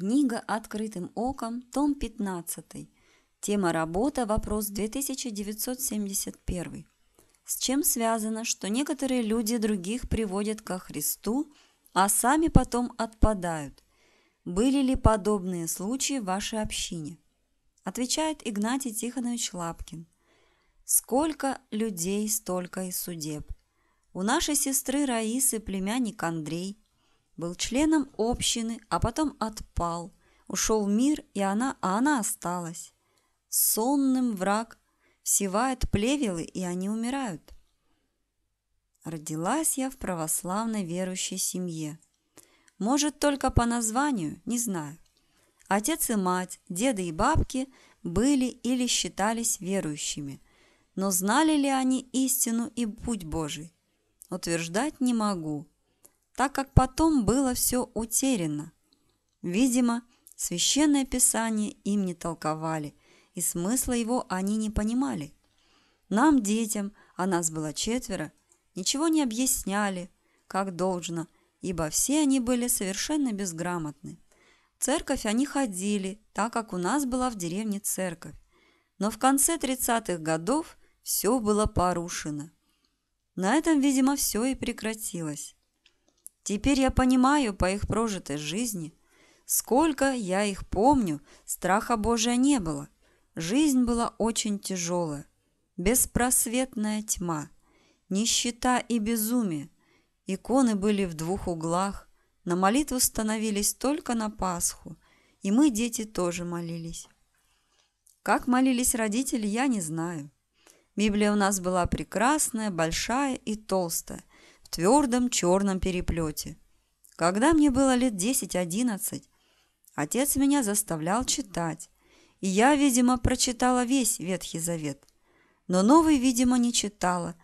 Книга «Открытым оком», том 15. Тема работа, вопрос 2971. С чем связано, что некоторые люди других приводят ко Христу, а сами потом отпадают? Были ли подобные случаи в вашей общине? Отвечает Игнатий Тихонович Лапкин. Сколько людей, столько и судеб. У нашей сестры Раисы племянник Андрей, был членом общины, а потом отпал. Ушел в мир, и она, а она осталась. Сонным враг всевает плевелы, и они умирают. Родилась я в православной верующей семье. Может, только по названию, не знаю. Отец и мать, деды и бабки были или считались верующими, но знали ли они истину и путь Божий? Утверждать не могу – так как потом было все утеряно. Видимо, священное писание им не толковали, и смысла его они не понимали. Нам, детям, а нас было четверо, ничего не объясняли, как должно, ибо все они были совершенно безграмотны. В церковь они ходили, так как у нас была в деревне церковь. Но в конце 30-х годов все было порушено. На этом, видимо, все и прекратилось. Теперь я понимаю по их прожитой жизни. Сколько я их помню, страха Божия не было. Жизнь была очень тяжелая. Беспросветная тьма, нищета и безумие. Иконы были в двух углах. На молитву становились только на Пасху. И мы, дети, тоже молились. Как молились родители, я не знаю. Библия у нас была прекрасная, большая и толстая твердом черном переплете. Когда мне было лет 10-11, отец меня заставлял читать, и я, видимо, прочитала весь Ветхий Завет, но Новый, видимо, не читала,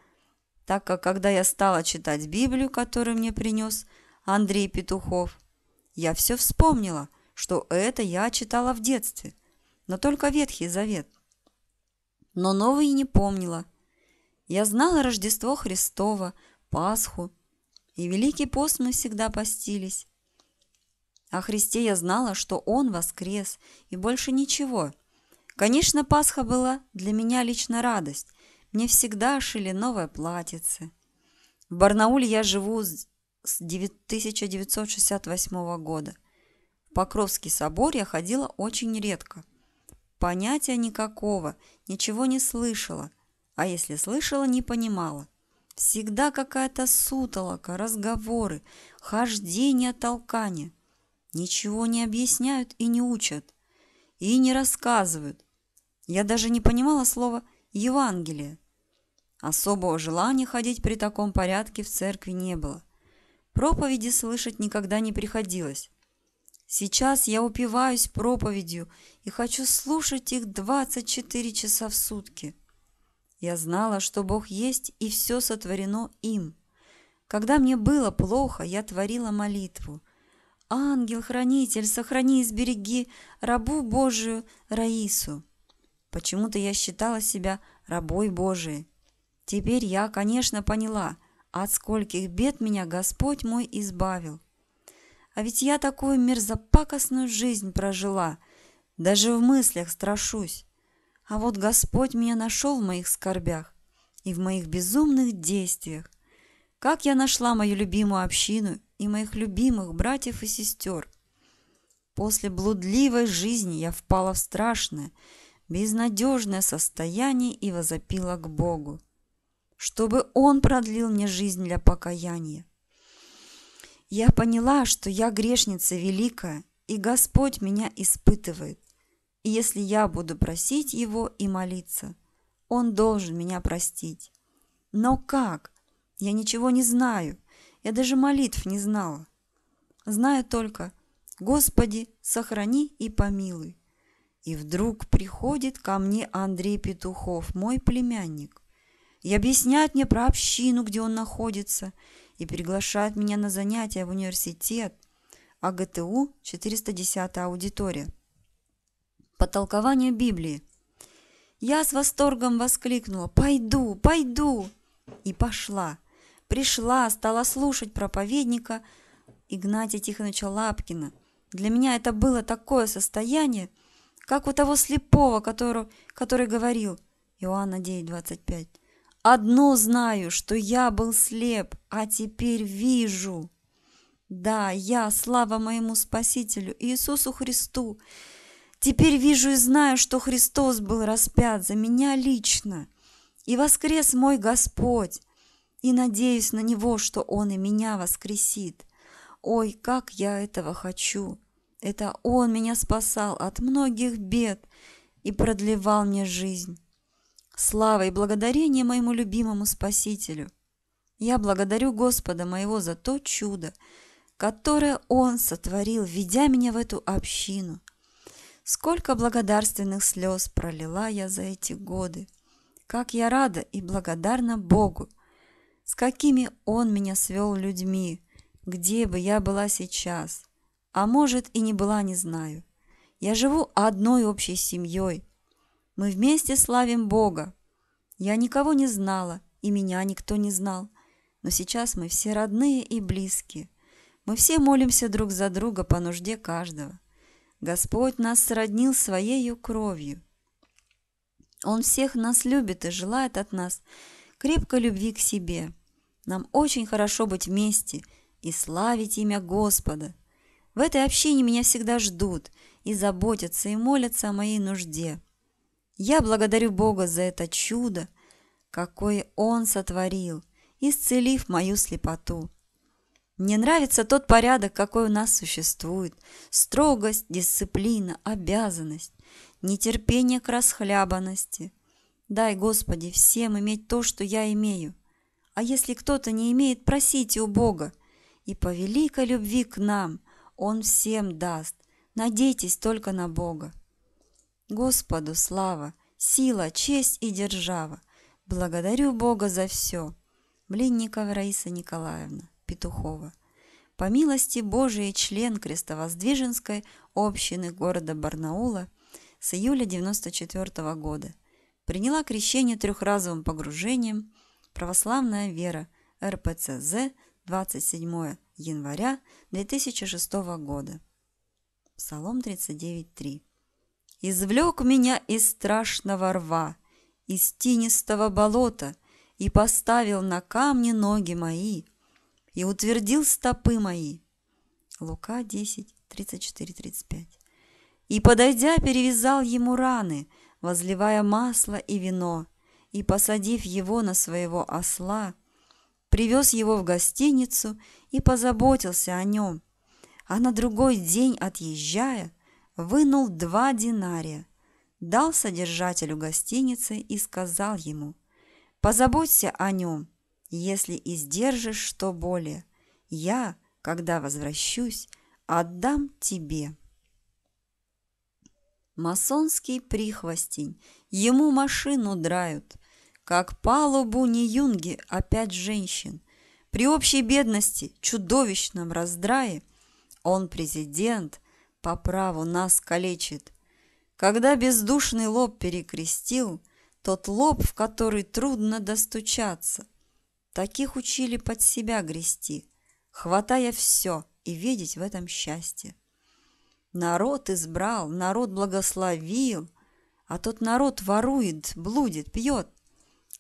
так как, когда я стала читать Библию, которую мне принес Андрей Петухов, я все вспомнила, что это я читала в детстве, но только Ветхий Завет. Но Новый не помнила. Я знала Рождество Христово, Пасху, и Великий пост мы всегда постились. О Христе я знала, что Он воскрес, и больше ничего. Конечно, Пасха была для меня лично радость. Мне всегда шили новое платьице. В Барнауле я живу с 1968 года. В Покровский собор я ходила очень редко. Понятия никакого, ничего не слышала, а если слышала, не понимала – Всегда какая-то сутолока, разговоры, хождение, толкание. Ничего не объясняют и не учат, и не рассказывают. Я даже не понимала слова «Евангелие». Особого желания ходить при таком порядке в церкви не было. Проповеди слышать никогда не приходилось. Сейчас я упиваюсь проповедью и хочу слушать их 24 часа в сутки. Я знала, что Бог есть, и все сотворено им. Когда мне было плохо, я творила молитву. «Ангел-хранитель, сохрани и сбереги рабу Божию Раису». Почему-то я считала себя рабой Божией. Теперь я, конечно, поняла, от скольких бед меня Господь мой избавил. А ведь я такую мерзопакостную жизнь прожила, даже в мыслях страшусь. А вот Господь меня нашел в моих скорбях и в моих безумных действиях. Как я нашла мою любимую общину и моих любимых братьев и сестер. После блудливой жизни я впала в страшное, безнадежное состояние и возопила к Богу, чтобы Он продлил мне жизнь для покаяния. Я поняла, что я грешница великая, и Господь меня испытывает если я буду просить Его и молиться. Он должен меня простить. Но как? Я ничего не знаю. Я даже молитв не знала. Знаю только «Господи, сохрани и помилуй». И вдруг приходит ко мне Андрей Петухов, мой племянник, и объясняет мне про общину, где он находится, и приглашает меня на занятия в университет, АГТУ, ГТУ 410 аудитория – по толкованию Библии. Я с восторгом воскликнула «Пойду, пойду!» и пошла. Пришла, стала слушать проповедника Игнатия Тихоновича Лапкина. Для меня это было такое состояние, как у того слепого, который, который говорил Иоанна 9:25. Одно знаю, что я был слеп, а теперь вижу. Да, я, слава моему Спасителю Иисусу Христу, Теперь вижу и знаю, что Христос был распят за меня лично, и воскрес мой Господь, и надеюсь на Него, что Он и меня воскресит. Ой, как я этого хочу! Это Он меня спасал от многих бед и продлевал мне жизнь. Слава и благодарение моему любимому Спасителю! Я благодарю Господа моего за то чудо, которое Он сотворил, ведя меня в эту общину – Сколько благодарственных слез пролила я за эти годы! Как я рада и благодарна Богу! С какими Он меня свел людьми, где бы я была сейчас, а может и не была, не знаю. Я живу одной общей семьей. Мы вместе славим Бога. Я никого не знала, и меня никто не знал. Но сейчас мы все родные и близкие. Мы все молимся друг за друга по нужде каждого. Господь нас сроднил Своею кровью. Он всех нас любит и желает от нас крепкой любви к себе. Нам очень хорошо быть вместе и славить имя Господа. В этой общине меня всегда ждут и заботятся, и молятся о моей нужде. Я благодарю Бога за это чудо, какое Он сотворил, исцелив мою слепоту. Мне нравится тот порядок, какой у нас существует. Строгость, дисциплина, обязанность, нетерпение к расхлябанности. Дай, Господи, всем иметь то, что я имею. А если кто-то не имеет, просите у Бога. И по великой любви к нам Он всем даст. Надейтесь только на Бога. Господу слава, сила, честь и держава. Благодарю Бога за все. Блинникова Раиса Николаевна. Петухова. По милости Божией член Крестовоздвиженской общины города Барнаула с июля 1994 -го года. Приняла крещение трехразовым погружением «Православная вера» РПЦЗ 27 января 2006 года. Псалом 39.3. «Извлек меня из страшного рва, из тинистого болота, и поставил на камни ноги мои, и утвердил стопы мои». Лука 10, 34, 35. «И, подойдя, перевязал ему раны, возливая масло и вино, и, посадив его на своего осла, привез его в гостиницу и позаботился о нем, а на другой день, отъезжая, вынул два динария, дал содержателю гостиницы и сказал ему, «Позаботься о нем, если издержишь что более, я, когда возвращусь, отдам тебе. Масонский прихвостень, ему машину драют, как палубу не юнги опять женщин. При общей бедности, чудовищном раздрае, он президент по праву нас калечит. Когда бездушный лоб перекрестил, тот лоб, в который трудно достучаться – Таких учили под себя грести, хватая все и видеть в этом счастье. Народ избрал, народ благословил, а тот народ ворует, блудит, пьет.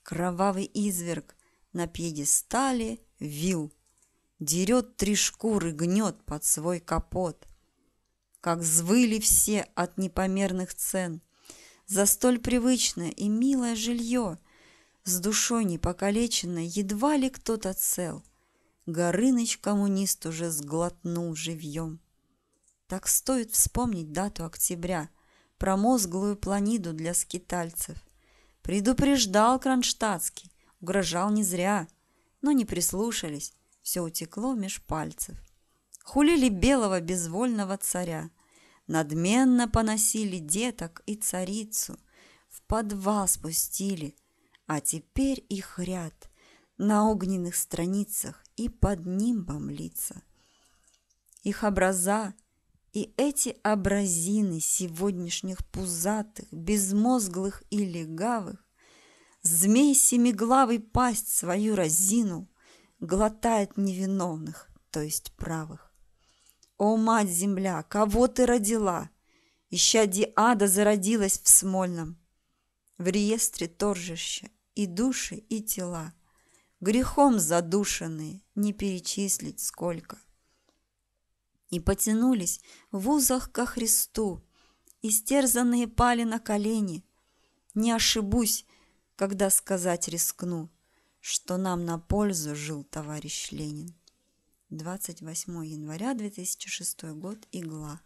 Кровавый изверг на пьедестале вил, дерет три шкуры, гнет под свой капот. Как звыли все от непомерных цен за столь привычное и милое жилье — с душой непокалеченной едва ли кто-то цел. Горыныч коммунист уже сглотнул живьем. Так стоит вспомнить дату октября, промозглую планиду для скитальцев. Предупреждал Кронштадтский, угрожал не зря, но не прислушались, все утекло меж пальцев. Хулили белого безвольного царя, надменно поносили деток и царицу, в подвал спустили – а теперь их ряд на огненных страницах и под нимбом лица. Их образа и эти образины сегодняшних пузатых, безмозглых и легавых, змей семиглавый пасть свою разину глотает невиновных, то есть правых. О, мать земля, кого ты родила? Ища Диада зародилась в Смольном. В реестре торжеще и души, и тела. Грехом задушенные, не перечислить сколько. И потянулись в узах ко Христу, истерзанные пали на колени. Не ошибусь, когда сказать рискну, что нам на пользу жил товарищ Ленин. 28 января 2006 год, Игла.